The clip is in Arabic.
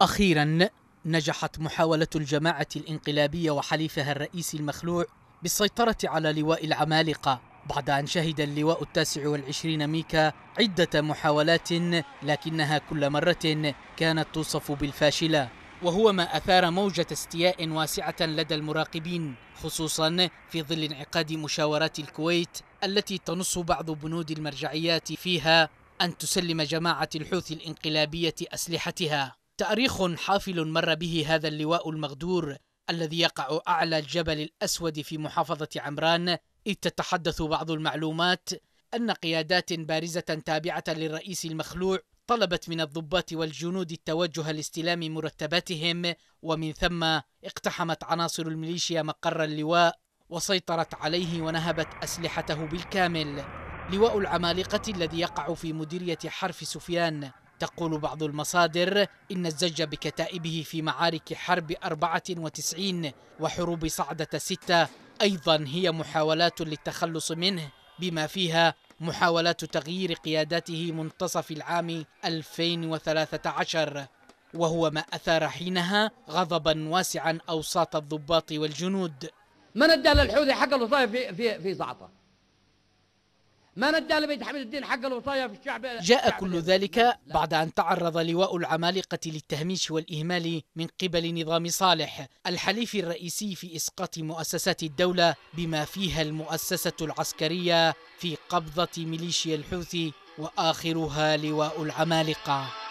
أخيرا نجحت محاولة الجماعة الانقلابية وحليفها الرئيسي المخلوع بالسيطرة على لواء العمالقة بعد أن شهد اللواء التاسع والعشرين ميكا عدة محاولات لكنها كل مرة كانت توصف بالفاشلة وهو ما أثار موجة استياء واسعة لدى المراقبين خصوصا في ظل انعقاد مشاورات الكويت التي تنص بعض بنود المرجعيات فيها أن تسلم جماعة الحوثي الانقلابية أسلحتها تأريخ حافل مر به هذا اللواء المغدور الذي يقع أعلى الجبل الأسود في محافظة عمران إذ تتحدث بعض المعلومات أن قيادات بارزة تابعة للرئيس المخلوع طلبت من الضباط والجنود التوجه لاستلام مرتباتهم ومن ثم اقتحمت عناصر الميليشيا مقر اللواء وسيطرت عليه ونهبت أسلحته بالكامل لواء العمالقة الذي يقع في مديرية حرف سفيان تقول بعض المصادر إن الزج بكتائبه في معارك حرب 94 وحروب صعدة 6 أيضا هي محاولات للتخلص منه بما فيها محاولات تغيير قيادته منتصف العام 2013 وهو ما أثار حينها غضبا واسعا أوساط الضباط والجنود من ادى للحوثي حق الوصاية في, في, في صعطة ما ندى لبيت حميد الدين حق الوصايا في الشعب جاء الشعب كل ذلك بعد أن تعرض لواء العمالقة للتهميش والإهمال من قبل نظام صالح الحليف الرئيسي في إسقاط مؤسسات الدولة بما فيها المؤسسة العسكرية في قبضة ميليشيا الحوثي وآخرها لواء العمالقة